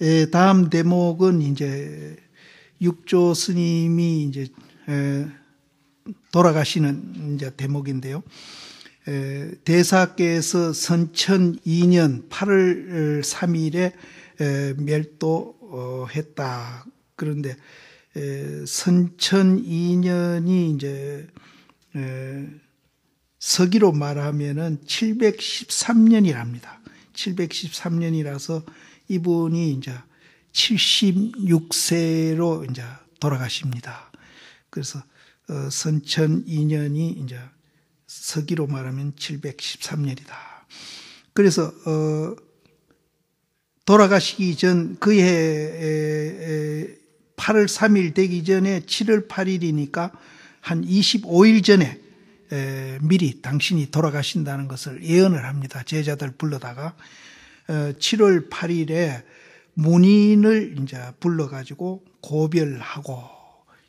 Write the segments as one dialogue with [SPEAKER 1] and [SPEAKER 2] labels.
[SPEAKER 1] 예, 다음 대목은 이제 육조 스님이 이제 돌아가시는 이제 대목인데요. 대사께서 선천 2년 8월 3일에 멸도했다. 그런데 선천 2년이 이제 서기로 말하면은 713년이랍니다. 713년이라서 이분이 이제 76세로 이제 돌아가십니다. 그래서 어, 선천 2년이 이제 서기로 말하면 713년이다. 그래서 어, 돌아가시기 전 그해 8월 3일 되기 전에 7월 8일이니까 한 25일 전에 에, 미리 당신이 돌아가신다는 것을 예언을 합니다. 제자들 불러다가 7월 어, 8일에 문인을 이제 불러가지고 고별하고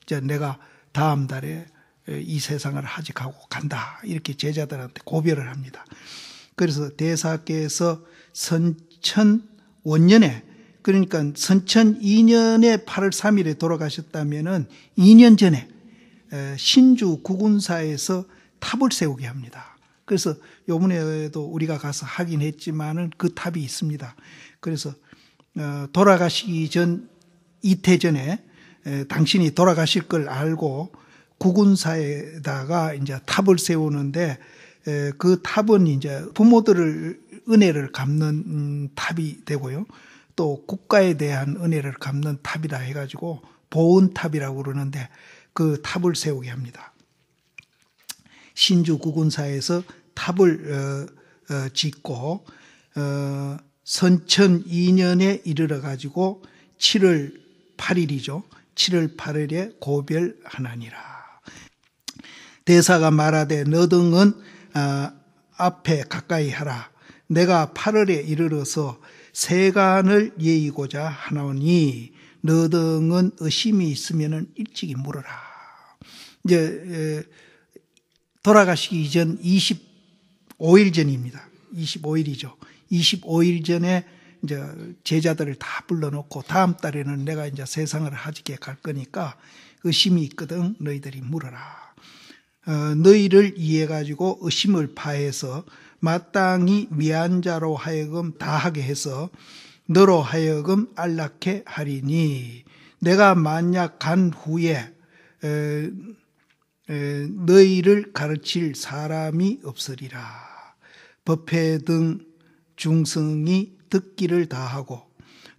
[SPEAKER 1] 이제 내가 다음 달에 이 세상을 하직하고 간다 이렇게 제자들한테 고별을 합니다. 그래서 대사께서 선천 원년에 그러니까 선천 2년에 8월 3일에 돌아가셨다면은 2년 전에 신주 구군사에서 탑을 세우게 합니다. 그래서 요번에도 우리가 가서 하긴 했지만은 그 탑이 있습니다. 그래서 어, 돌아가시기 전 이태 전에 당신이 돌아가실 걸 알고 구군사에다가 이제 탑을 세우는데 그 탑은 이제 부모들을 은혜를 갚는 음, 탑이 되고요. 또 국가에 대한 은혜를 갚는 탑이라 해가지고 보은탑이라고 그러는데 그 탑을 세우게 합니다. 신주 구군사에서 탑을 어, 어, 짓고 어, 선천 2년에 이르러 가지고 7월 8일이죠. 7월 8일에 고별하나니라. 대사가 말하되 너 등은 앞에 가까이 하라. 내가 8월에 이르러서 세간을 예이고자 하나오니 너 등은 의심이 있으면 일찍이 물어라. 이제 돌아가시기 전 25일 전입니다. 25일이죠. 25일 전에 이제 제자들을 다 불러놓고 다음 달에는 내가 이제 세상을 하지게 갈 거니까 의심이 있거든 너희들이 물어라. 어, 너희를 이해가지고 의심을 파해서 마땅히 위안자로 하여금 다하게 해서 너로 하여금 안락해 하리니 내가 만약 간 후에 에, 에, 너희를 가르칠 사람이 없으리라. 법회 등 중성이 듣기를 다하고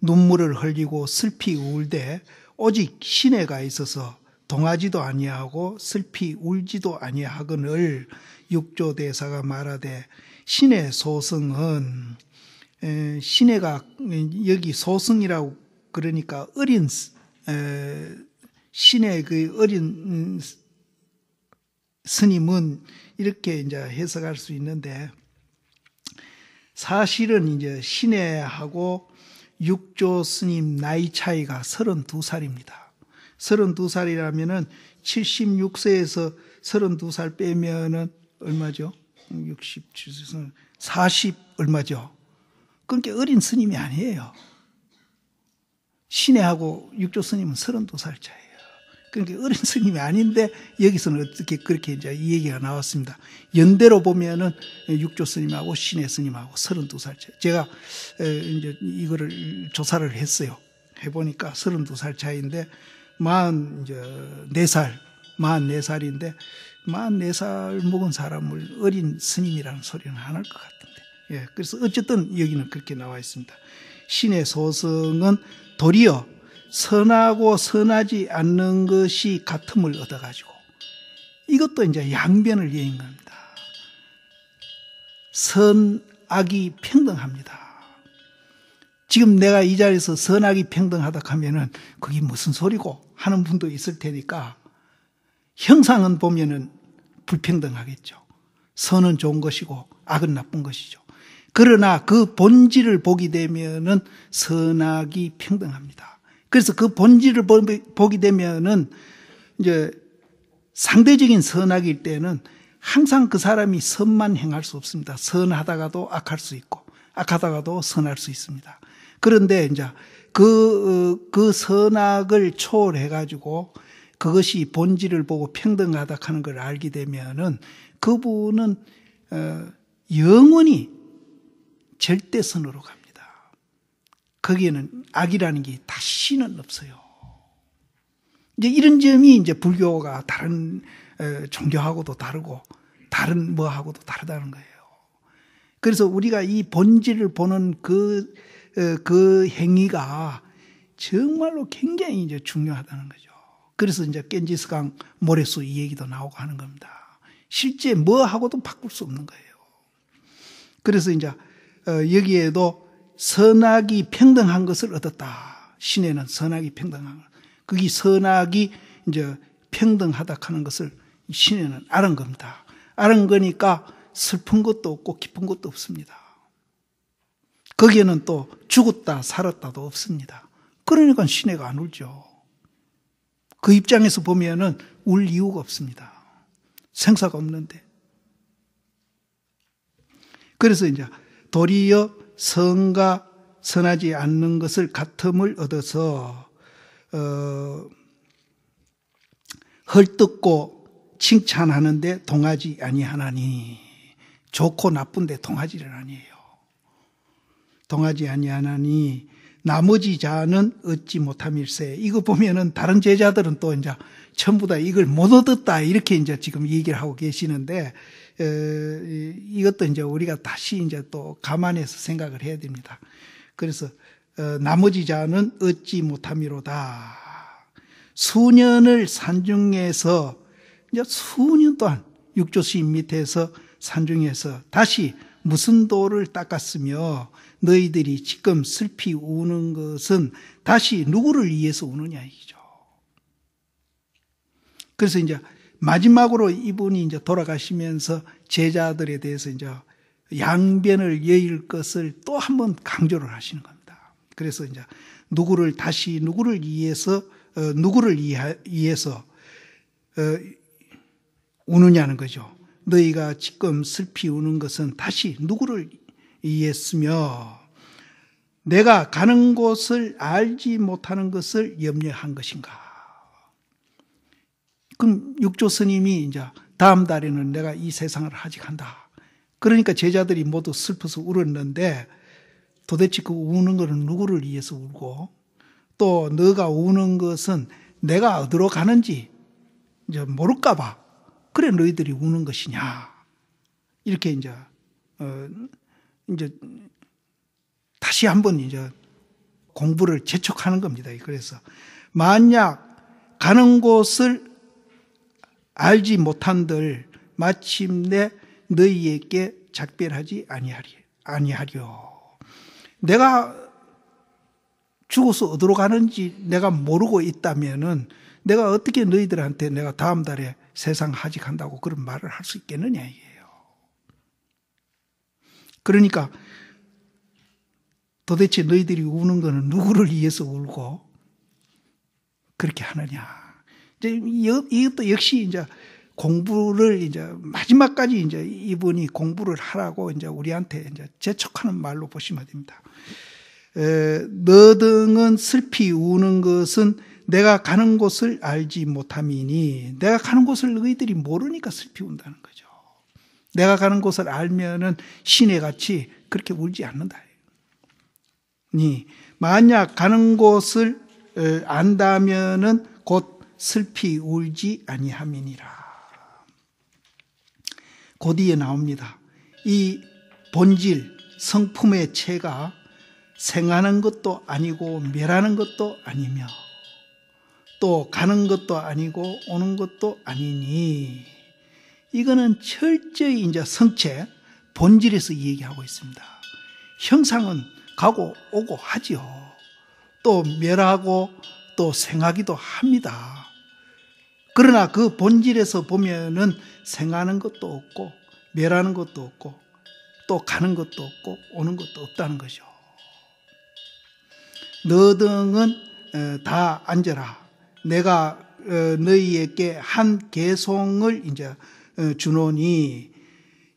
[SPEAKER 1] 눈물을 흘리고 슬피 울되 오직 시내가 있어서 동하지도 아니하고 슬피 울지도 아니하거늘 육조 대사가 말하되 신의 소승은 신의가 여기 소승이라고 그러니까 어린 에, 신의 그 어린 스님은 이렇게 이제 해석할 수 있는데 사실은 이제 신혜하고 육조 스님 나이 차이가 32살입니다. 32살이라면은 76세에서 32살 빼면은 얼마죠? 67세, 40 얼마죠? 그러니까 어린 스님이 아니에요. 신혜하고 육조 스님은 32살 차이. 그러니까 어린 스님이 아닌데 여기서는 어떻게 그렇게 이제 이 얘기가 나왔습니다. 연대로 보면은 육조 스님하고 신혜 스님하고 32살 제가 이제 이거를 조사를 했어요. 해보니까 32살 차인데 이 44살, 44살인데 44살 먹은 사람을 어린 스님이라는 소리는 안 할 것 같은데. 예, 그래서 어쨌든 여기는 그렇게 나와 있습니다. 신의 소성은 도리어 선하고 선하지 않는 것이 같음을 얻어가지고 이것도 이제 양변을 예인 겁니다. 선악이 평등합니다. 지금 내가 이 자리에서 선악이 평등하다 하면은 그게 무슨 소리고 하는 분도 있을 테니까 형상은 보면은 불평등하겠죠. 선은 좋은 것이고 악은 나쁜 것이죠. 그러나 그 본질을 보게 되면은 선악이 평등합니다. 그래서 그 본질을 보게 되면은 이제 상대적인 선악일 때는 항상 그 사람이 선만 행할 수 없습니다. 선하다가도 악할 수 있고 악하다가도 선할 수 있습니다. 그런데 이제 그, 어, 그 선악을 초월해가지고 그것이 본질을 보고 평등하다 하는 걸 알게 되면은 그분은, 어, 영원히 절대선으로 갑니다. 거기에는 악이라는 게 다시는 없어요. 이제 이런 점이 이제 불교가 다른 어, 종교하고도 다르고 다른 뭐하고도 다르다는 거예요. 그래서 우리가 이 본질을 보는 그, 어, 그 행위가 정말로 굉장히 이제 중요하다는 거죠. 그래서 이제 깬지스강 모래수 이 얘기도 나오고 하는 겁니다. 실제 뭐하고도 바꿀 수 없는 거예요. 그래서 이제 어, 여기에도 선악이 평등한 것을 얻었다. 신에는 선악이 평등한 것. 그게 선악이 이제 평등하다 하는 것을 신에는 아는 겁니다. 아는 거니까 슬픈 것도 없고 기쁜 것도 없습니다. 거기에는 또 죽었다 살았다도 없습니다. 그러니까 신에가 안 울죠. 그 입장에서 보면은 울 이유가 없습니다. 생사가 없는데. 그래서 이제 도리어 선과 선하지 않는 것을 같음을 얻어서 어, 헐뜯고 칭찬하는데 동하지 아니하나니 좋고 나쁜데 동하지를 아니에요. 동하지 아니하나니 나머지 자는 얻지 못함일세. 이거 보면은 다른 제자들은 또 이제 전부 다 이걸 못 얻었다 이렇게 이제 지금 얘기를 하고 계시는데 이것도 이제 우리가 다시 이제 또 감안해서 생각을 해야 됩니다. 그래서 어, 나머지 자는 얻지 못함이로다. 수년을 산중에서 이제 수년 동안 육조수임 밑에서 산중에서 다시 무슨 돌을 닦았으며 너희들이 지금 슬피 우는 것은 다시 누구를 위해서 우느냐 이죠. 그래서 이제 마지막으로 이분이 이제 돌아가시면서 제자들에 대해서 이제 양변을 여일 것을 또 한 번 강조를 하시는 겁니다. 그래서 이제 누구를 다시 누구를 위해서 어, 누구를 위해서 어, 우느냐는 거죠. 너희가 지금 슬피 우는 것은 다시 누구를 이해했으며 내가 가는 곳을 알지 못하는 것을 염려한 것인가? 그럼 육조 스님이 이제 다음 달에는 내가 이 세상을 하지간다 그러니까 제자들이 모두 슬퍼서 울었는데 도대체 그 우는 것은 누구를 위해서 울고 또 너가 우는 것은 내가 어디로 가는지 이제 모를까 봐 그래 너희들이 우는 것이냐 이렇게 이제 어 이제 다시 한번 이제 공부를 재촉하는 겁니다. 그래서 만약 가는 곳을 알지 못한들 마침내 너희에게 작별하지 아니하리 아니하려. 내가 죽어서 어디로 가는지 내가 모르고 있다면은 내가 어떻게 너희들한테 내가 다음 달에 세상 하직한다고 그런 말을 할 수 있겠느냐 이에요. 그러니까 도대체 너희들이 우는 거는 누구를 위해서 울고 그렇게 하느냐. 이제 이것도 역시 이제 공부를 이제 마지막까지 이제 이분이 공부를 하라고 이제 우리한테 이제 재촉하는 말로 보시면 됩니다. 에, 너 등은 슬피 우는 것은 내가 가는 곳을 알지 못함이니 내가 가는 곳을 너희들이 모르니까 슬피 운다는 거죠. 내가 가는 곳을 알면은 신의 같이 그렇게 울지 않는다. 니 만약 가는 곳을 안다면은 슬피 울지 아니함이니라. 곧이에 나옵니다. 이 본질, 성품의 체가 생하는 것도 아니고 멸하는 것도 아니며 또 가는 것도 아니고 오는 것도 아니니 이거는 철저히 이제 성체 본질에서 얘기하고 있습니다. 형상은 가고 오고 하지요. 또 멸하고 또 생하기도 합니다. 그러나 그 본질에서 보면은 생하는 것도 없고 멸하는 것도 없고 또 가는 것도 없고 오는 것도 없다는 거죠. 너 등은 다 앉아라. 내가 어, 너희에게 한 개송을 이제 어, 주노니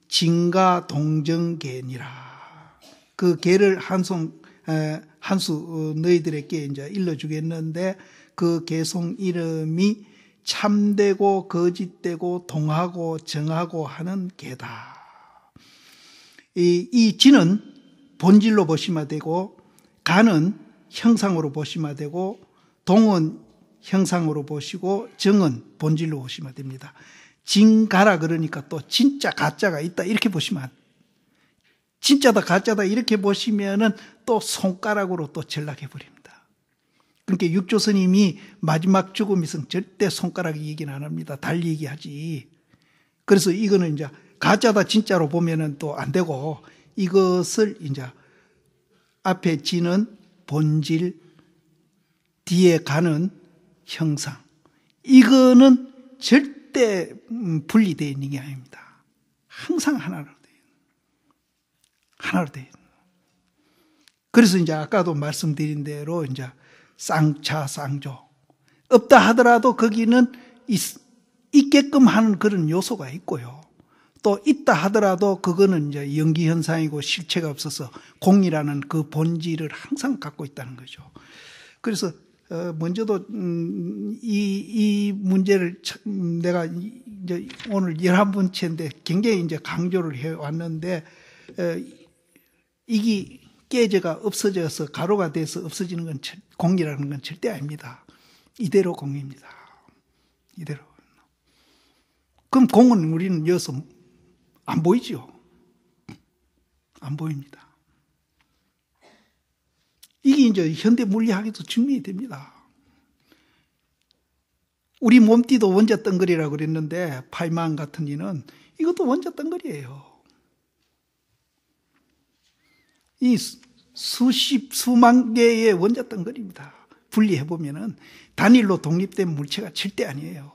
[SPEAKER 1] 진가 동정계니라. 그 개를 한송 한수 어, 너희들에게 이제 일러 주겠는데 그 개송 이름이 참되고 거짓되고 동하고 정하고 하는 개다. 이, 이 진은 본질로 보시면 되고 가는 형상으로 보시면 되고 동은 형상으로 보시고 정은 본질로 보시면 됩니다. 진가라 그러니까 또 진짜 가짜가 있다 이렇게 보시면 진짜다 가짜다 이렇게 보시면은 또 손가락으로 또 전락해 버리는 그러니까 육조 스님이 마지막 죽음이선 절대 손가락 얘기는 안 합니다. 달리 얘기하지. 그래서 이거는 이제 가짜다 진짜로 보면은 또 안 되고 이것을 이제 앞에 지는 본질, 뒤에 가는 형상. 이거는 절대 음, 분리되어 있는 게 아닙니다. 항상 하나로 돼어 있는. 하나로 돼어 있는. 그래서 이제 아까도 말씀드린 대로 이제 쌍차 쌍조 없다 하더라도 거기는 있, 있게끔 하는 그런 요소가 있고요. 또 있다 하더라도 그거는 이제 연기 현상이고 실체가 없어서 공이라는 그 본질을 항상 갖고 있다는 거죠. 그래서 어, 먼저도 음, 이, 이 문제를 음, 내가 이제 오늘 열한 번째인데 굉장히 이제 강조를 해 왔는데 어, 이게 깨져가 없어져서 가로가 돼서 없어지는 건 공이라는 건 절대 아닙니다. 이대로 공입니다. 이대로. 그럼 공은 우리는 여기서 안 보이죠? 안 보입니다. 이게 이제 현대 물리학에도 증명이 됩니다. 우리 몸띠도 원자 덩어리라고 그랬는데 파이만 같은 이는 이것도 원자 덩어리예요. 이 수십, 수만 개의 원자 덩어리입니다. 분리해보면은 단일로 독립된 물체가 절대 아니에요.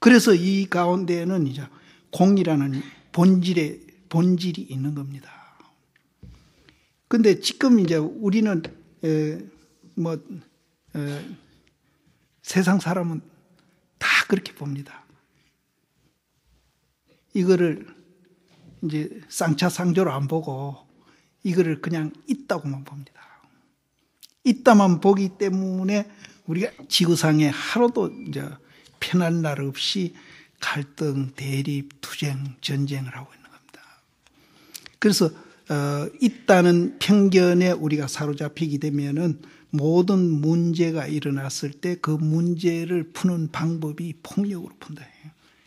[SPEAKER 1] 그래서 이 가운데에는 이제 공이라는 본질의, 본질이 있는 겁니다. 근데 지금 이제 우리는, 에, 뭐, 에, 세상 사람은 다 그렇게 봅니다. 이거를 이제 쌍차상조로 안 보고 이거를 그냥 있다고만 봅니다. 있다만 보기 때문에 우리가 지구상에 하루도 이제 편할 날 없이 갈등, 대립, 투쟁, 전쟁을 하고 있는 겁니다. 그래서 어, 있다는 편견에 우리가 사로잡히게 되면은 모든 문제가 일어났을 때 그 문제를 푸는 방법이 폭력으로 푼다.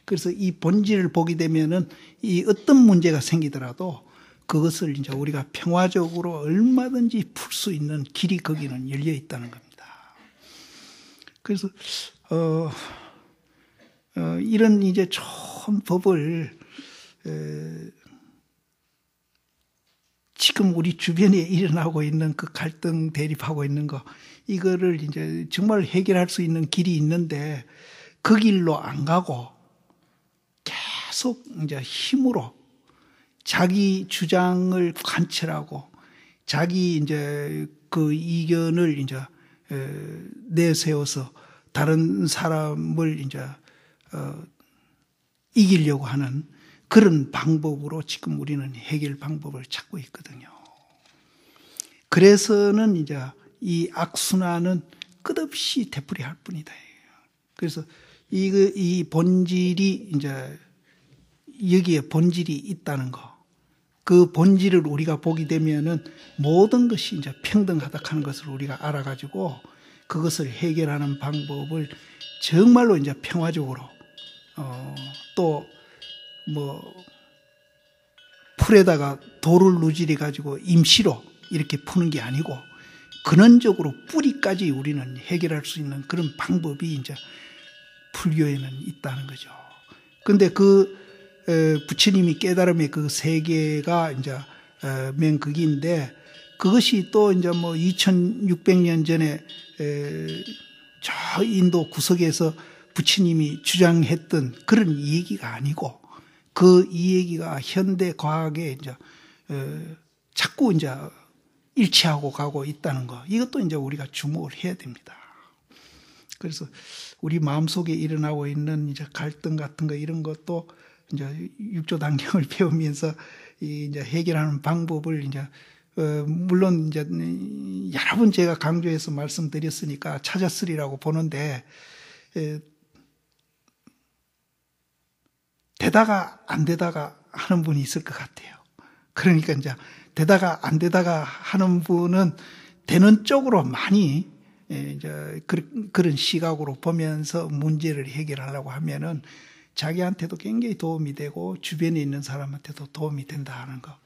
[SPEAKER 1] 그래서 이 본질을 보게 되면은 이 어떤 문제가 생기더라도 그것을 이제 우리가 평화적으로 얼마든지 풀 수 있는 길이 거기는 열려 있다는 겁니다. 그래서 어, 어 이런 이제 처음 법을 에, 지금 우리 주변에 일어나고 있는 그 갈등 대립하고 있는 거 이거를 이제 정말 해결할 수 있는 길이 있는데 그 길로 안 가고 계속 이제 힘으로 자기 주장을 관철하고 자기 이제 그 이견을 이제 내세워서 다른 사람을 이제 어, 이기려고 하는 그런 방법으로 지금 우리는 해결 방법을 찾고 있거든요. 그래서는 이제 이 악순환은 끝없이 되풀이할 뿐이다. 그래서 이, 이 본질이 이제 여기에 본질이 있다는 거. 그 본질을 우리가 보게 되면은 모든 것이 이제 평등하다 하는 것을 우리가 알아가지고 그것을 해결하는 방법을 정말로 이제 평화적으로 어, 또뭐 풀에다가 돌을 누질해 가지고 임시로 이렇게 푸는 게 아니고 근원적으로 뿌리까지 우리는 해결할 수 있는 그런 방법이 이제 불교에는 있다는 거죠. 근데 그 부처님이 깨달음의 그 세계가 이제 맹극인데 어, 그것이 또 이제 뭐 2600년 전에 저 인도 구석에서 부처님이 주장했던 그런 얘기가 아니고 그 얘기가 현대 과학에 이제 어, 자꾸 이제 일치하고 가고 있다는 거 이것도 이제 우리가 주목을 해야 됩니다. 그래서 우리 마음속에 일어나고 있는 이제 갈등 같은 거 이런 것도 이제 육조 단경을 배우면서 이제 해결하는 방법을 이제 어, 물론 이제 여러 번 제가 강조해서 말씀드렸으니까 찾았으리라고 보는데 되다가 안 되다가 하는 분이 있을 것 같아요. 그러니까 이제 되다가 안 되다가 하는 분은 되는 쪽으로 많이 이제 그, 그런 시각으로 보면서 문제를 해결하려고 하면은 자기한테도 굉장히 도움이 되고 주변에 있는 사람한테도 도움이 된다 하는 거.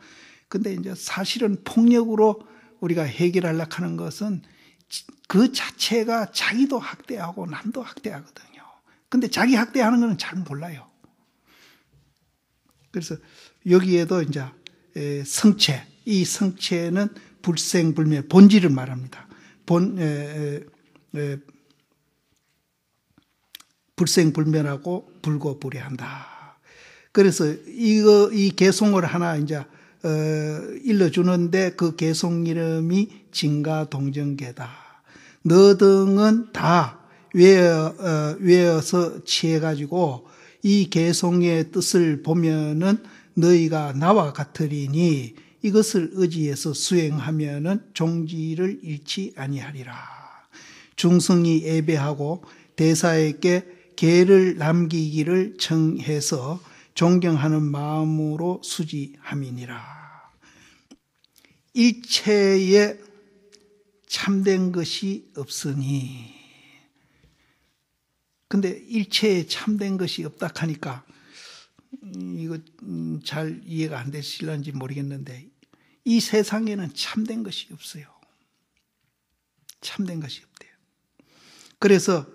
[SPEAKER 1] 근데 이제 사실은 폭력으로 우리가 해결하려 하는 것은 그 자체가 자기도 학대하고 남도 학대하거든요. 근데 자기 학대하는 거는 잘 몰라요. 그래서 여기에도 이제 성체, 이 성체는 불생불멸 본질을 말합니다. 본 에, 에, 에, 불생불멸하고 불고불해한다. 그래서 이거 이 개송을 하나 이제 어, 일러주는데 그 개송 이름이 진가동정계다. 너 등은 다외 어, 외어서 취해가지고 이 개송의 뜻을 보면은 너희가 나와 같으리니 이것을 의지해서 수행하면은 종지를 잃지 아니하리라. 중성이 예배하고 대사에게 계를 남기기를 청해서 존경하는 마음으로 수지함이니라. 일체에 참된 것이 없으니. 근데 일체에 참된 것이 없다 하니까 음, 이거 음, 잘 이해가 안 되실런지 모르겠는데 이 세상에는 참된 것이 없어요. 참된 것이 없대요. 그래서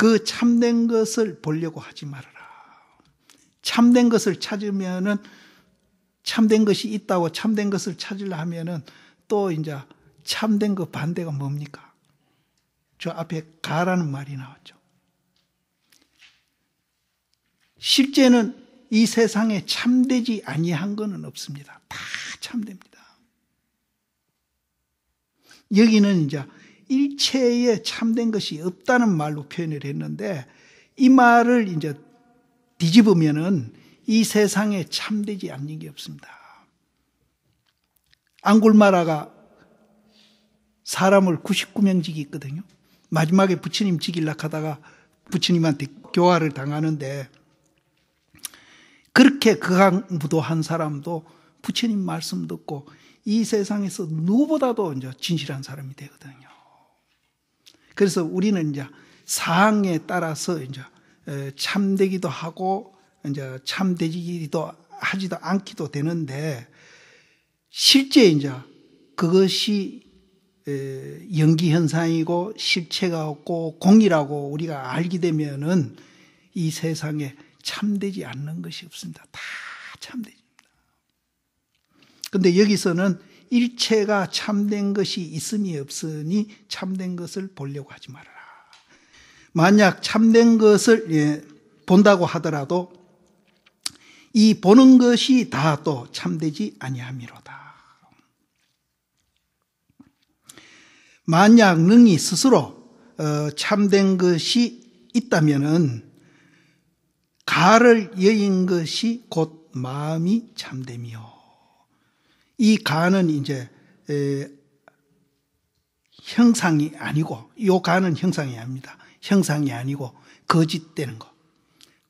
[SPEAKER 1] 그 참된 것을 보려고 하지 말아라. 참된 것을 찾으면은 참된 것이 있다고 참된 것을 찾으려 하면은 또 이제 참된 것 그 반대가 뭡니까? 저 앞에 가라는 말이 나왔죠. 실제는 이 세상에 참되지 아니한 것은 없습니다. 다 참됩니다. 여기는 이제 일체에 참된 것이 없다는 말로 표현을 했는데 이 말을 이제 뒤집으면은 이 세상에 참되지 않는 게 없습니다. 앙골마라가 사람을 99명 지기있거든요 마지막에 부처님 지기려 하다가 부처님한테 교화를 당하는데 그렇게 극악 무도한 사람도 부처님 말씀 듣고 이 세상에서 누구보다도 이제 진실한 사람이 되거든요. 그래서 우리는 이제 상황에 따라서 이제 참되기도 하고 이제 참되기도 하지도 않기도 되는데 실제 이제 그것이 연기 현상이고 실체가 없고 공이라고 우리가 알게 되면은 이 세상에 참되지 않는 것이 없습니다. 다참되집 근데 여기서는 일체가 참된 것이 있음이 없으니 참된 것을 보려고 하지 말아라. 만약 참된 것을 예, 본다고 하더라도 이 보는 것이 다 또 참되지 아니함이로다. 만약 능히 스스로 어, 참된 것이 있다면은 가를 여인 것이 곧 마음이 참됨이요. 이 간은 이제 에, 형상이 아니고 요 간은 형상이 아닙니다. 형상이 아니고 거짓되는 거.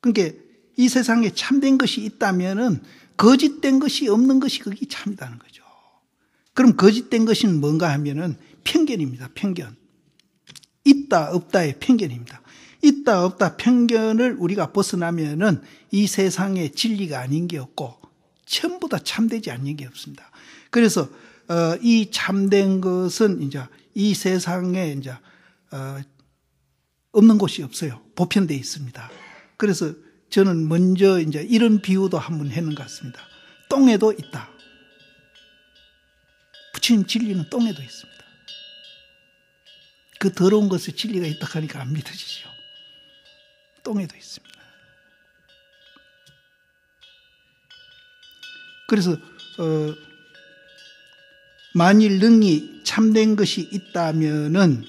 [SPEAKER 1] 그러니까 이 세상에 참된 것이 있다면은 거짓된 것이 없는 것이 그게 참이라는 거죠. 그럼 거짓된 것은 뭔가 하면은 편견입니다. 편견. 있다 없다의 편견입니다. 있다 없다 편견을 우리가 벗어나면은 이 세상의 진리가 아닌 게 없고 전부 다 참되지 않는 게 없습니다. 그래서 어, 이 참된 것은 이제 이 세상에 이제 어, 없는 곳이 없어요. 보편돼 있습니다. 그래서 저는 먼저 이제 이런 비유도 한번 해는 것 같습니다. 똥에도 있다. 부처님 진리는 똥에도 있습니다. 그 더러운 것에 진리가 있다 하니까 안 믿어지죠. 똥에도 있습니다. 그래서 어, 만일 능히 참된 것이 있다면은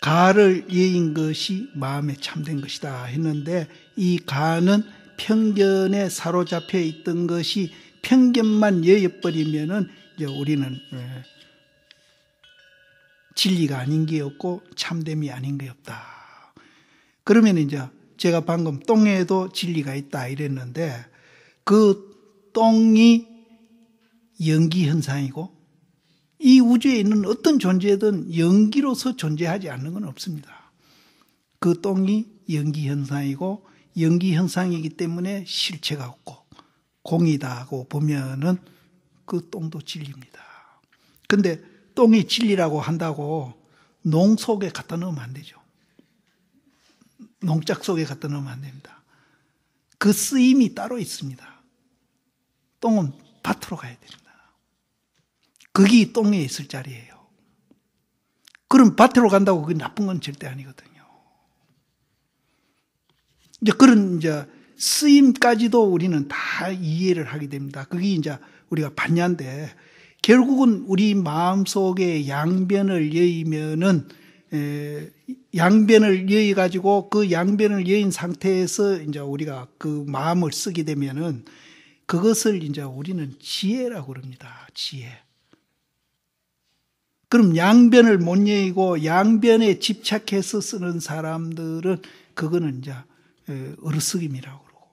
[SPEAKER 1] 가를 예인 것이 마음에 참된 것이다 했는데 이 가는 편견에 사로잡혀 있던 것이 편견만 예여버리면은 이제 우리는 예, 진리가 아닌 게 없고 참됨이 아닌 게 없다. 그러면 이제 제가 방금 똥에도 진리가 있다 이랬는데 그 똥이 연기 현상이고 이 우주에 있는 어떤 존재든 연기로서 존재하지 않는 건 없습니다. 그 똥이 연기 현상이고 연기 현상이기 때문에 실체가 없고 공이다고 보면은 그 똥도 진리입니다. 근데 똥이 진리라고 한다고 농 속에 갖다 넣으면 안 되죠. 농작 속에 갖다 넣으면 안 됩니다. 그 쓰임이 따로 있습니다. 똥은 밭으로 가야 됩니다. 그게 똥에 있을 자리예요. 그럼 밭으로 간다고 그게 나쁜 건 절대 아니거든요. 이제 그런 이제 쓰임까지도 우리는 다 이해를 하게 됩니다. 그게 이제 우리가 반야인데 결국은 우리 마음 속에 양변을 여이면은 에, 양변을 여의 가지고 그 양변을 여인 상태에서 이제 우리가 그 마음을 쓰게 되면은 그것을 이제 우리는 지혜라고 그럽니다. 지혜. 그럼 양변을 못내의고 양변에 집착해서 쓰는 사람들은 그거는 이제 어르스임이라고 그러고.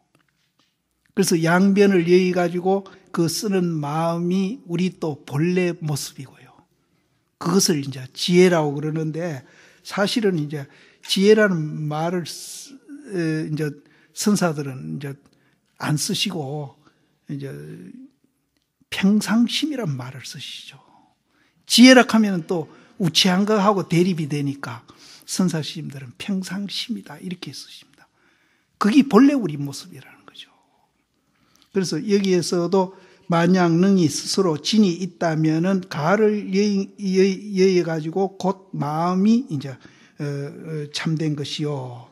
[SPEAKER 1] 그래서 양변을 여의 가지고 그 쓰는 마음이 우리 또 본래 모습이고요. 그것을 이제 지혜라고 그러는데 사실은 이제 지혜라는 말을 이제 선사들은 이제 안 쓰시고 이제 평상심이란 말을 쓰시죠. 지혜락하면 또 우치한 거하고 대립이 되니까 선사시님들은 평상심이다 이렇게 쓰십니다. 그게 본래 우리 모습이라는 거죠. 그래서 여기에서도 만약 능이 스스로 진이 있다면은 가를 여해 가지고 곧 마음이 이제 어, 어, 참된 것이요.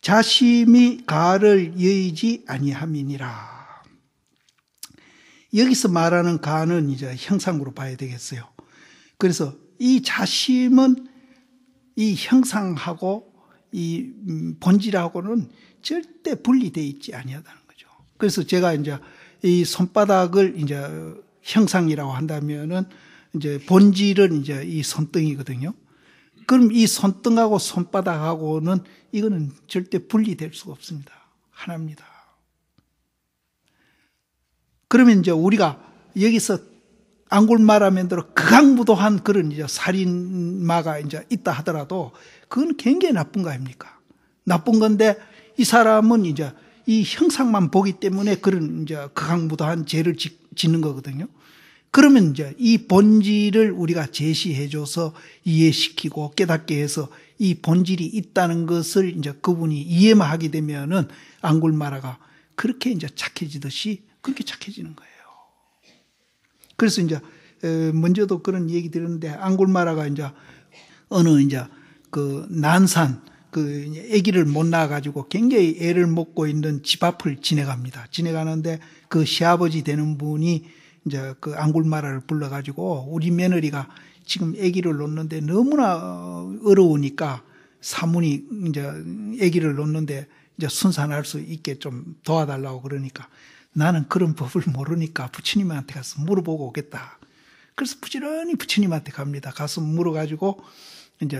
[SPEAKER 1] 자심이 가를 여의지 아니함이니라. 여기서 말하는 가는 이제 형상으로 봐야 되겠어요. 그래서 이 자심은 이 형상하고 이 음, 본질하고는 절대 분리돼 있지 아니하다는 거죠. 그래서 제가 이제 이 손바닥을 이제 형상이라고 한다면은 이제 본질은 이제 이 손등이거든요. 그럼 이 손등하고 손바닥하고는 이거는 절대 분리될 수가 없습니다. 하나입니다. 그러면 이제 우리가 여기서 안골마라면 대로 극악무도한 그런 이제 살인마가 이제 있다 하더라도 그건 굉장히 나쁜 거 아닙니까? 나쁜 건데 이 사람은 이제 이 형상만 보기 때문에 그런 이제 극악무도한 죄를 짓는 거거든요. 그러면 이제 이 본질을 우리가 제시해줘서 이해시키고 깨닫게 해서 이 본질이 있다는 것을 이제 그분이 이해만 하게 되면은 안골마라가 그렇게 이제 착해지듯이 그렇게 착해지는 거예요. 그래서 이제 먼저도 그런 얘기 들었는데 앙골마라가 이제 어느 이제 그 난산 그 아기를 못 낳아가지고 굉장히 애를 먹고 있는 집 앞을 지나갑니다. 지나가는데 그 시아버지 되는 분이 이제 그 앙골마라를 불러가지고 우리 며느리가 지금 애기를 놓는데 너무나 어, 어려우니까 사문이 이제 아기를 놓는데 이제 순산할 수 있게 좀 도와달라고 그러니까 나는 그런 법을 모르니까 부처님한테 가서 물어보고 오겠다. 그래서 부지런히 부처님한테 갑니다. 가서 물어가지고 이제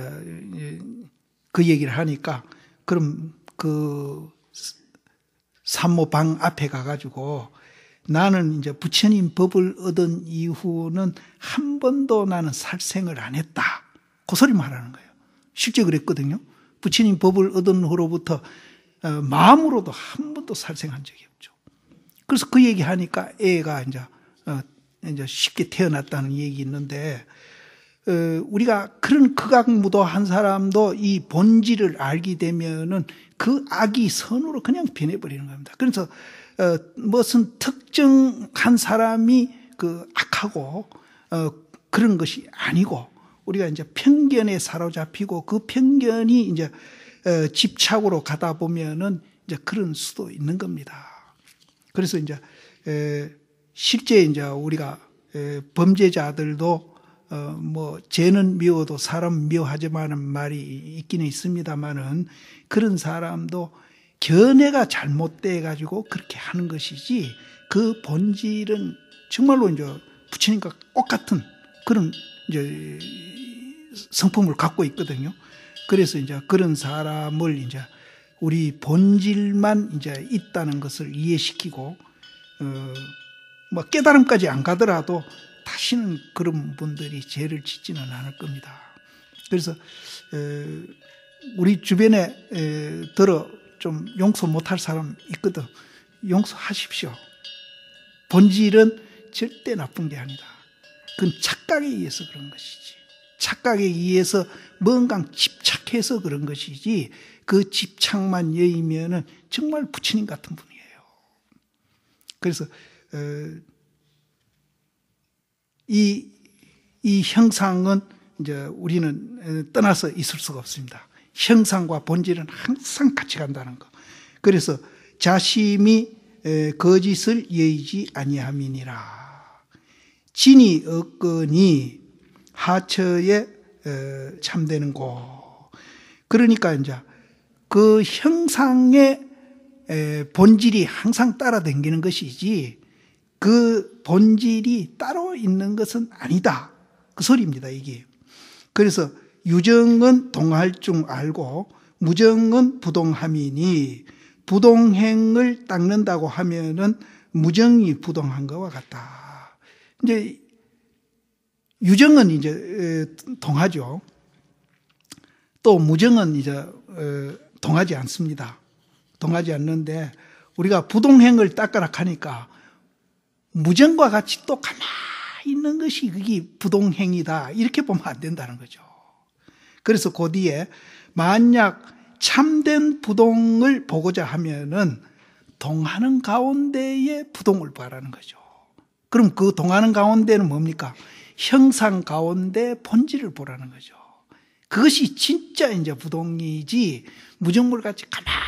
[SPEAKER 1] 그 얘기를 하니까 그럼 그 산모방 앞에 가가지고 나는 이제 부처님 법을 얻은 이후는 한 번도 나는 살생을 안 했다. 그 소리 말하는 거예요. 실제 그랬거든요. 부처님 법을 얻은 후로부터 어, 마음으로도 한 번도 살생한 적이 없죠. 그래서 그 얘기 하니까 애가 이제 어, 이제 쉽게 태어났다는 얘기 있는데 어, 우리가 그런 극악무도한 사람도 이 본질을 알게 되면은 그 악이 선으로 그냥 변해버리는 겁니다. 그래서 어, 무슨 특정한 사람이 그 악하고 어, 그런 것이 아니고 우리가 이제 편견에 사로잡히고 그 편견이 이제 어, 집착으로 가다 보면은 이제 그런 수도 있는 겁니다. 그래서 이제 에, 실제 이제 우리가 범죄자들도 어, 뭐, 죄는 미워도 사람 미워하지만은 말이 있기는 있습니다만은 그런 사람도 견해가 잘못돼가지고 그렇게 하는 것이지 그 본질은 정말로 이제 부처님과 똑같은 그런 이제 성품을 갖고 있거든요. 그래서 이제 그런 사람을 이제 우리 본질만 이제 있다는 것을 이해시키고 어, 뭐 깨달음까지 안 가더라도 다시는 그런 분들이 죄를 짓지는 않을 겁니다. 그래서 에, 어, 우리 주변에 에, 들어 좀 용서 못할 사람 있거든. 용서하십시오. 본질은 절대 나쁜 게 아니다. 그건 착각에 의해서 그런 것이지. 착각에 의해서 뭔가 집착 착해서 그런 것이지 그 집착만 여이면은 정말 부처님 같은 분이에요. 그래서 이이 어, 이 형상은 이제 우리는 어, 떠나서 있을 수가 없습니다. 형상과 본질은 항상 같이 간다는 거. 그래서 자심이 거짓을 여의지 아니함이니라. 진이 없거니 하처에 어, 참되는 곳. 그러니까 이제 그 형상의 본질이 항상 따라댕기는 것이지 그 본질이 따로 있는 것은 아니다. 그 소리입니다, 이게. 그래서 유정은 동할 줄 알고 무정은 부동함이니 부동행을 닦는다고 하면은 무정이 부동한 것과 같다. 이제 유정은 이제 동하죠. 또 무정은 이제 어, 동하지 않습니다. 동하지 않는데 우리가 부동행을 닦아라 하니까 무정과 같이 또 가만히 있는 것이 그게 부동행이다. 이렇게 보면 안 된다는 거죠. 그래서 그 뒤에 만약 참된 부동을 보고자 하면은 동하는 가운데에 부동을 바라는 거죠. 그럼 그 동하는 가운데는 뭡니까? 형상 가운데 본질을 보라는 거죠. 그것이 진짜 이제 부동이지 무정물 같이 가만히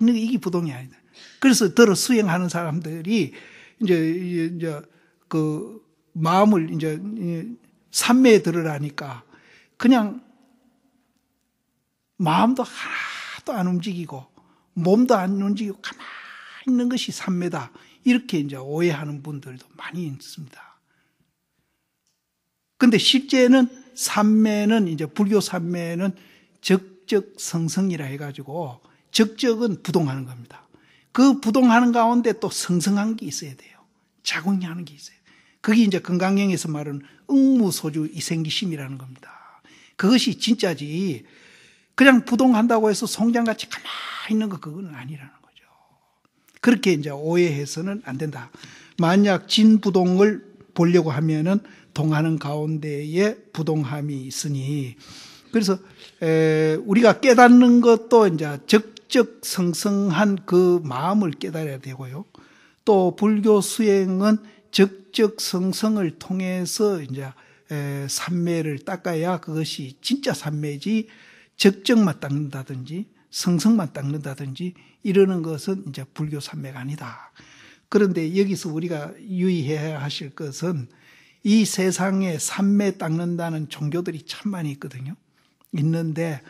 [SPEAKER 1] 있는 게 이게 부동이 아니다. 그래서 들어 수행하는 사람들이 이제 이제 그 마음을 이제 삼매에 들으라니까 그냥 마음도 하나도 안 움직이고 몸도 안 움직이고 가만히 있는 것이 삼매다. 이렇게 이제 오해하는 분들도 많이 있습니다. 근데 실제는 삼매는 이제 불교 삼매는 적적성성이라 해가지고 적적은 부동하는 겁니다. 그 부동하는 가운데 또 성성한 게 있어야 돼요. 자궁이 하는 게 있어요. 그게 이제 건강경에서 말하는 응무소주 이생기심이라는 겁니다. 그것이 진짜지 그냥 부동한다고 해서 송장같이 가만히 있는 거 그건 아니라는 거죠. 그렇게 이제 오해해서는 안 된다. 만약 진부동을 보려고 하면은 동하는 가운데에 부동함이 있으니 그래서 우리가 깨닫는 것도 이제 적적 성성한 그 마음을 깨달아야 되고요. 또 불교 수행은 적적 성성을 통해서 이제 삼매를 닦아야 그것이 진짜 삼매지 적적만 닦는다든지 성성만 닦는다든지 이러는 것은 이제 불교 삼매가 아니다. 그런데 여기서 우리가 유의해야 하실 것은 이 세상에 삼매 닦는다는 종교들이 참 많이 있거든요. 있는데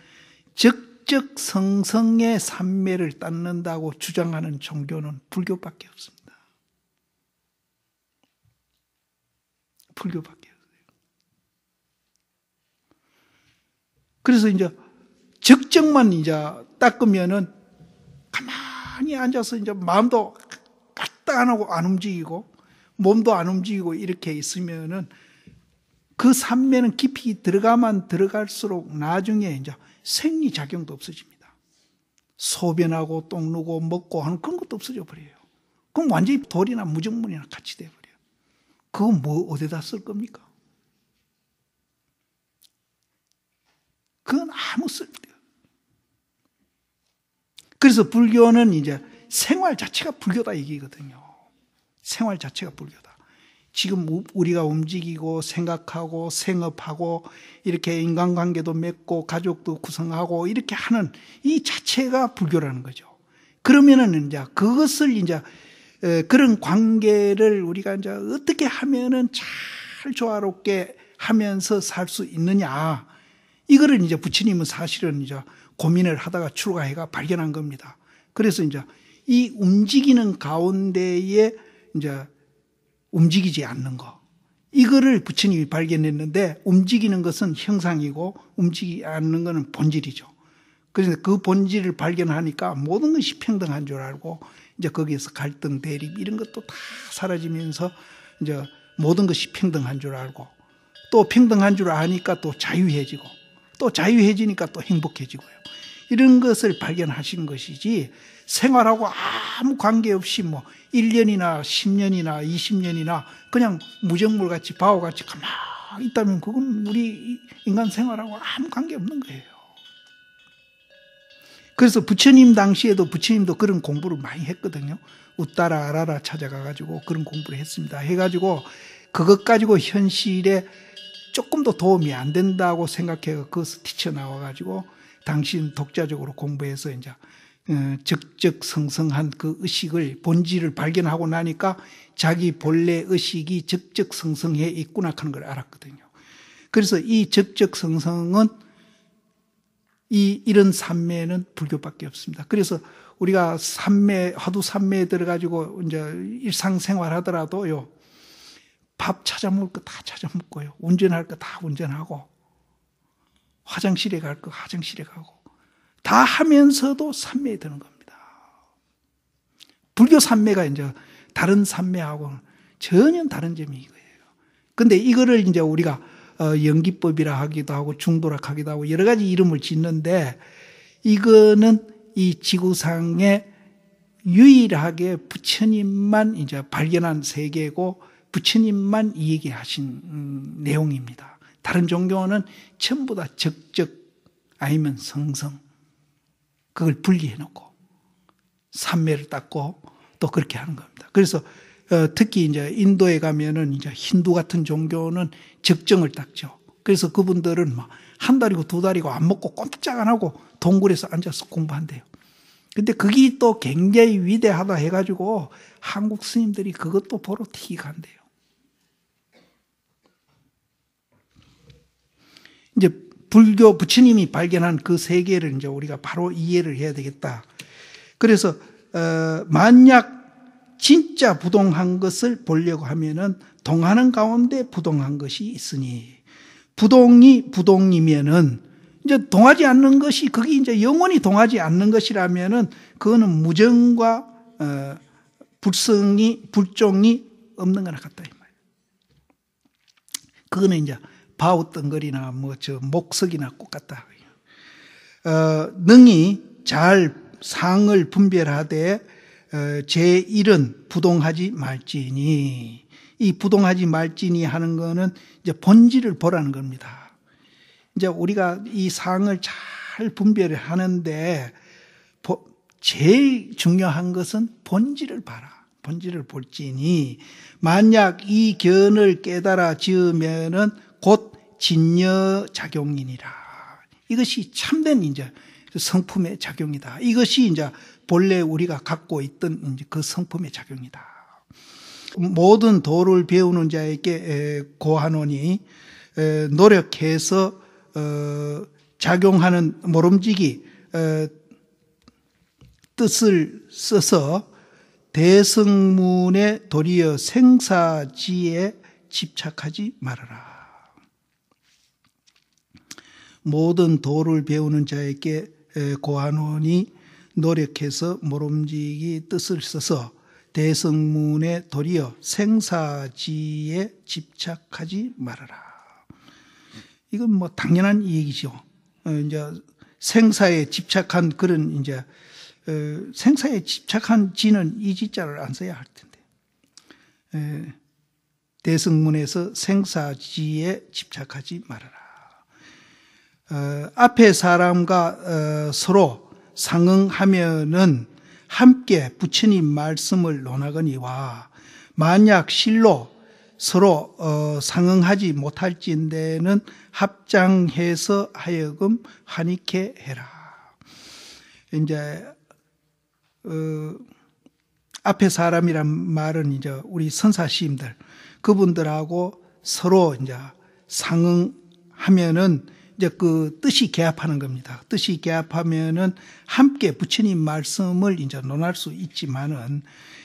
[SPEAKER 1] 적적 성성의 삼매를 닦는다고 주장하는 종교는 불교밖에 없습니다. 불교밖에 없어요. 그래서 이제 적적만 이제 닦으면은 가만히 앉아서 이제 마음도 까딱 안 하고 안 움직이고 몸도 안 움직이고 이렇게 있으면은 그 산면은 깊이 들어가만 들어갈수록 나중에 이제 생리 작용도 없어집니다. 소변하고 똥 누고 먹고 하는 그런 것도 없어져 버려요. 그럼 완전히 돌이나 무정문이나 같이 돼 버려요. 그거 뭐 어디다 쓸 겁니까? 그건 아무 쓸데. 그래서 불교는 이제 생활 자체가 불교다 얘기거든요. 생활 자체가 불교다. 지금 우리가 움직이고 생각하고 생업하고 이렇게 인간관계도 맺고 가족도 구성하고 이렇게 하는 이 자체가 불교라는 거죠. 그러면은 이제 그것을 이제 그런 관계를 우리가 이제 어떻게 하면은 잘 조화롭게 하면서 살 수 있느냐 이거를 이제 부처님은 사실은 이제 고민을 하다가 출가해가 발견한 겁니다. 그래서 이제 이 움직이는 가운데에 이제 움직이지 않는 거. 이거를 부처님이 발견했는데 움직이는 것은 형상이고 움직이지 않는 것은 본질이죠. 그래서 그 본질을 발견하니까 모든 것이 평등한 줄 알고 이제 거기에서 갈등, 대립 이런 것도 다 사라지면서 이제 모든 것이 평등한 줄 알고 또 평등한 줄 아니까 또 자유해지고 또 자유해지니까 또 행복해지고요. 이런 것을 발견하신 것이지 생활하고 아무 관계없이 뭐 1년이나 10년이나 20년이나 그냥 무정물같이 바오같이 가만히 있다면 그건 우리 인간 생활하고 아무 관계없는 거예요. 그래서 부처님 당시에도 부처님도 그런 공부를 많이 했거든요. 웃따라 알아라 찾아가가지고 그런 공부를 했습니다. 해가지고 그것 가지고 현실에 조금 더 도움이 안 된다고 생각해서 그것을 튀쳐나와가지고 당신 독자적으로 공부해서 이제 적적성성한 어, 그 의식을 본질을 발견하고 나니까 자기 본래 의식이 적적성성해 있구나 하는 걸 알았거든요. 그래서 이 적적성성은 이 이런 삼매는 불교밖에 없습니다. 그래서 우리가 삼매 화두 삼매에 들어 가지고 이제 일상생활 하더라도요. 밥 찾아 먹을 거 다 찾아 먹고요. 운전할 거 다 운전하고 화장실에 갈 거 화장실에 가고 다 하면서도 삼매에 드는 겁니다. 불교 삼매가 이제 다른 삼매하고 전혀 다른 점이 이거예요. 근데 이거를 이제 우리가 어, 연기법이라 하기도 하고 중도락 하기도 하고 여러 가지 이름을 짓는데 이거는 이 지구상에 유일하게 부처님만 이제 발견한 세계고 부처님만 얘기하신 음, 내용입니다. 다른 종교는 전부 다 적적 아니면 성성 그걸 분리해 놓고 삼매를 닦고 또 그렇게 하는 겁니다. 그래서 어, 특히 이제 인도에 가면은 이제 힌두 같은 종교는 적정을 닦죠. 그래서 그분들은 막한 달이고 두 달이고 안 먹고 꼼짝 안 하고 동굴에서 앉아서 공부한대요. 근데 그게 또 굉장히 위대하다 해가지고 한국 스님들이 그것도 보러 튀기 간대요. 이제 불교 부처님이 발견한 그 세계를 이제 우리가 바로 이해를 해야 되겠다. 그래서 어, 만약 진짜 부동한 것을 보려고 하면은 동하는 가운데 부동한 것이 있으니 부동이 부동이면은 이제 동하지 않는 것이 그게 이제 영원히 동하지 않는 것이라면은 그거는 무정과 어, 불성이 불종이 없는 거나 같다 이 말이야. 그거는 이제 바우덩거리나 뭐 저 목석이나 꽃 같다. 어, 능히 잘 상을 분별하되 어, 제 일은 부동하지 말지니 이 부동하지 말지니 하는 거는 이제 본질을 보라는 겁니다. 이제 우리가 이 상을 잘 분별을 하는데 보, 제일 중요한 것은 본질을 봐라. 본질을 볼지니 만약 이 견을 깨달아 지으면은 곧 진여 작용이니라. 이것이 참된 이제 그 성품의 작용이다. 이것이 이제 본래 우리가 갖고 있던 이제 그 성품의 작용이다. 모든 도를 배우는 자에게 고하노니 노력해서 어, 작용하는 모름지기 어, 뜻을 써서 대승문에 도리어 생사지에 집착하지 말아라. 모든 도를 배우는 자에게 고하노니 노력해서 모름지기 뜻을 써서 대성문에 도리어 생사지에 집착하지 말아라. 이건 뭐 당연한 얘기죠. 어, 이제 생사에 집착한 그런 이제 어, 생사에 집착한 지는 이 지자를 안 써야 할 텐데. 대승문에서 생사지에 집착하지 말아라. 어, 앞에 사람과 어, 서로 상응하면은 함께 부처님 말씀을 논하거니와 만약 실로 서로 어, 상응하지 못할진대는 합장해서 하여금 한익케 해라. 이제 어, 앞에 사람이란 말은 이제 우리 선사 시인들 그분들하고 서로 이제 상응하면은 이제 그 뜻이 개합하는 겁니다. 뜻이 개합하면은 함께 부처님 말씀을 이제 논할 수 있지만은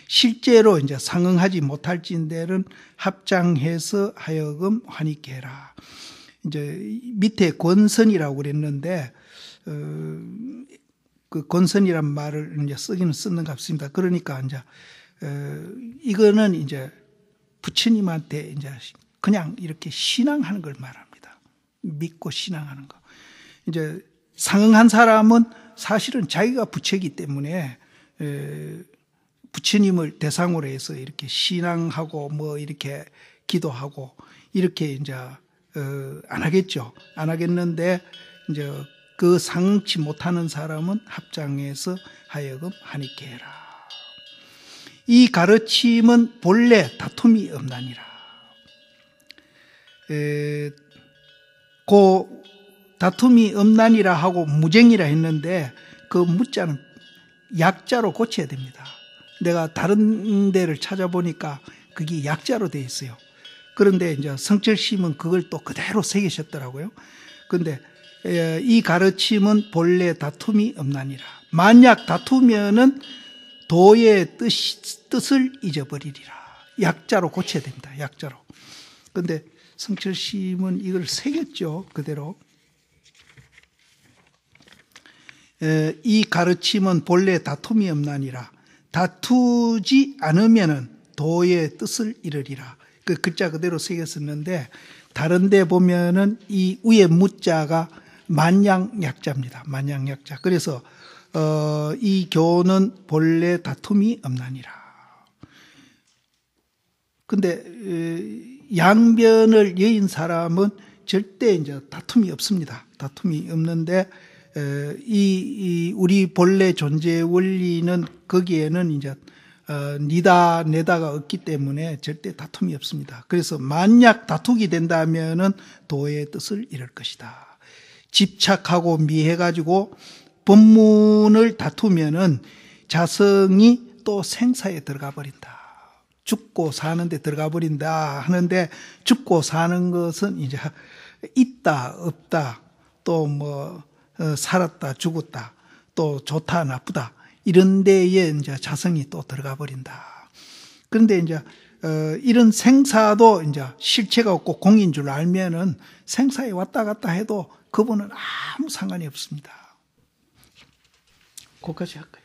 [SPEAKER 1] 실제로 이제 상응하지 못할진대는 합장해서 하여금 환희케 해라. 이제 밑에 권선이라고 그랬는데 어, 그 권선이란 말을 이제 쓰기는 쓰는 같습니다. 그러니까 이제 어, 이거는 이제 부처님한테 이제 그냥 이렇게 신앙하는 걸 말합니다. 믿고 신앙하는 거. 이제 상응한 사람은 사실은 자기가 부채기 때문에 부처님을 대상으로 해서 이렇게 신앙하고 뭐 이렇게 기도하고 이렇게 이제 어, 안 하겠죠. 안 하겠는데 이제 그 상치 못하는 사람은 합장해서 하여금 하니께 해라. 이 가르침은 본래 다툼이 없나니라. 에, 고 다툼이 음란이라 하고 무쟁이라 했는데 그 무자는 약자로 고쳐야 됩니다. 내가 다른 데를 찾아보니까 그게 약자로 되어 있어요. 그런데 이제 성철심은 그걸 또 그대로 새기셨더라고요. 근데 예, 이 가르침은 본래 다툼이 없나니라. 만약 다투면은 도의 뜻, 뜻을 잊어버리리라. 약자로 고쳐야 됩니다. 약자로. 근데 성철 시인은 이걸 새겼죠. 그대로. 에, 이 가르침은 본래 다툼이 없나니라. 다투지 않으면 도의 뜻을 이르리라. 그 글자 그대로 새겼었는데 다른데 보면은 이 위에 무자가 만양약자입니다. 만양약자. 그래서 어, 이 교는 본래 다툼이 없나니라. 근데 에, 양변을 여인 사람은 절대 이제 다툼이 없습니다. 다툼이 없는데 이, 우리 본래 존재 원리는 거기에는 이제 어, 니다 내다가 없기 때문에 절대 다툼이 없습니다. 그래서 만약 다투기 된다면은 도의 뜻을 잃을 것이다. 집착하고 미해가지고 법문을 다투면은 자성이 또 생사에 들어가 버린다. 죽고 사는데 들어가 버린다 하는데 죽고 사는 것은 이제 있다, 없다, 또 뭐, 어, 살았다, 죽었다, 또 좋다, 나쁘다, 이런 데에 이제 자성이 또 들어가 버린다. 그런데 이제, 어, 이런 생사도 이제 실체가 없고 공인 줄 알면은 생사에 왔다 갔다 해도 그분은 아무 상관이 없습니다. 거기까지 할까요?